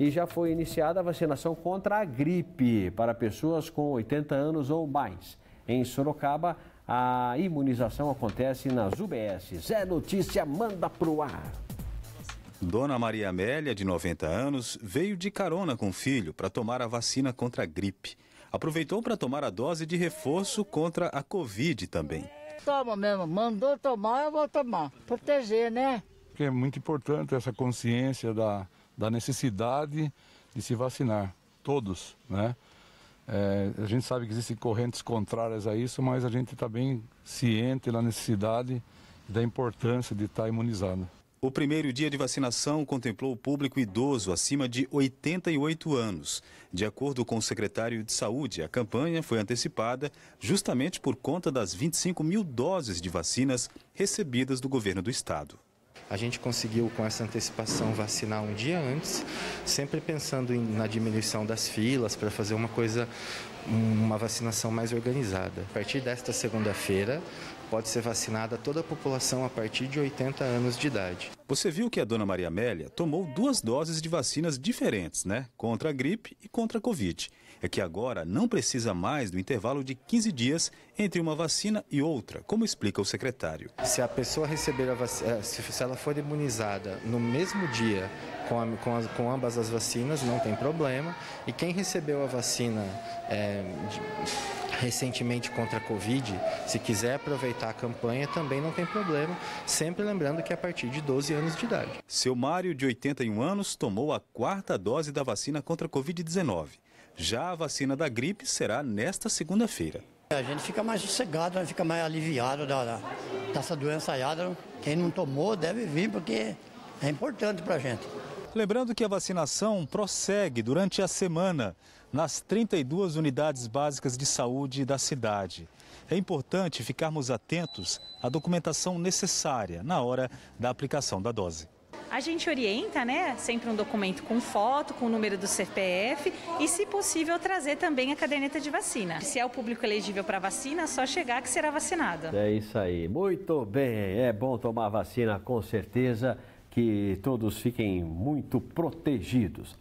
e já foi iniciada a vacinação contra a gripe para pessoas com 80 anos ou mais. Em Sorocaba, a imunização acontece nas UBS. É notícia, manda pro ar. Dona Maria Amélia, de 90 anos, veio de carona com o filho para tomar a vacina contra a gripe. Aproveitou para tomar a dose de reforço contra a Covid também. Toma mesmo, mandou tomar, eu vou tomar. Proteger, né? é muito importante essa consciência da, da necessidade de se vacinar, todos, né? É, a gente sabe que existem correntes contrárias a isso, mas a gente está bem ciente da necessidade e da importância de estar tá imunizado. O primeiro dia de vacinação contemplou o público idoso acima de 88 anos. De acordo com o secretário de Saúde, a campanha foi antecipada justamente por conta das 25 mil doses de vacinas recebidas do governo do estado. A gente conseguiu, com essa antecipação, vacinar um dia antes, sempre pensando em, na diminuição das filas para fazer uma coisa, uma vacinação mais organizada. A partir desta segunda-feira, pode ser vacinada toda a população a partir de 80 anos de idade. Você viu que a dona Maria Amélia tomou duas doses de vacinas diferentes, né? Contra a gripe e contra a Covid. É que agora não precisa mais do intervalo de 15 dias entre uma vacina e outra, como explica o secretário. Se a pessoa receber a vacina, eh, se ela for imunizada no mesmo dia com, a, com, com, ambas as vacinas, não tem problema. E quem recebeu a vacina é, de recentemente contra a Covid, se quiser aproveitar a campanha também não tem problema, sempre lembrando que é a partir de 12 anos de idade. Seu Mário, de 81 anos, tomou a quarta dose da vacina contra a Covid-19. Já a vacina da gripe será nesta segunda-feira. A gente fica mais sossegado, né? fica mais aliviado da, da, dessa doença aiada. Quem não tomou deve vir porque é importante para a gente. Lembrando que a vacinação prossegue durante a semana nas 32 unidades básicas de saúde da cidade. É importante ficarmos atentos à documentação necessária na hora da aplicação da dose. A gente orienta, né, sempre um documento com foto, com o número do CPF e, se possível, trazer também a caderneta de vacina. Se é o público elegível para vacina, só chegar que será vacinado. É isso aí. Muito bem. É bom tomar vacina, com certeza que todos fiquem muito protegidos.